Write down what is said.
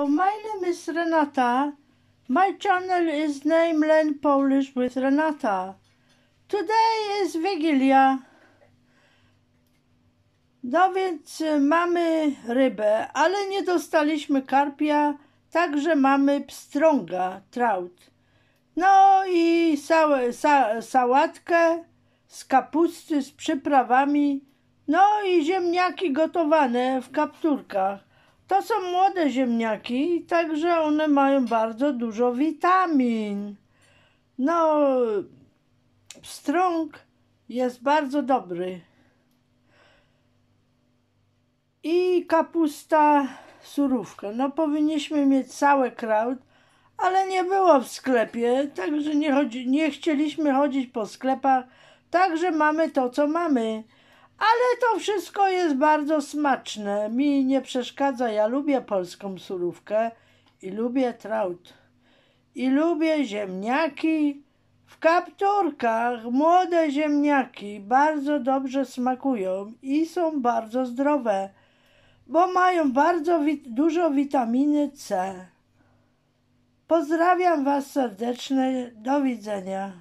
Oh, my name is Renata. My channel is named Learn Polish with Renata. Today is Wigilia. No więc e, mamy rybę, ale nie dostaliśmy karpia, także mamy pstrąga, trout. No i sa sa sałatkę z kapusty, z przyprawami, no i ziemniaki gotowane w kapturkach. To są młode ziemniaki, także one mają bardzo dużo witamin. No, strąg jest bardzo dobry. I kapusta surówka. No, powinniśmy mieć cały kraut, ale nie było w sklepie, także nie, chodzi, nie chcieliśmy chodzić po sklepach, także mamy to, co mamy. Ale to wszystko jest bardzo smaczne. Mi nie przeszkadza. Ja lubię polską surówkę i lubię traut. I lubię ziemniaki w kapturkach. Młode ziemniaki bardzo dobrze smakują i są bardzo zdrowe, bo mają bardzo dużo witaminy C. Pozdrawiam Was serdecznie. Do widzenia.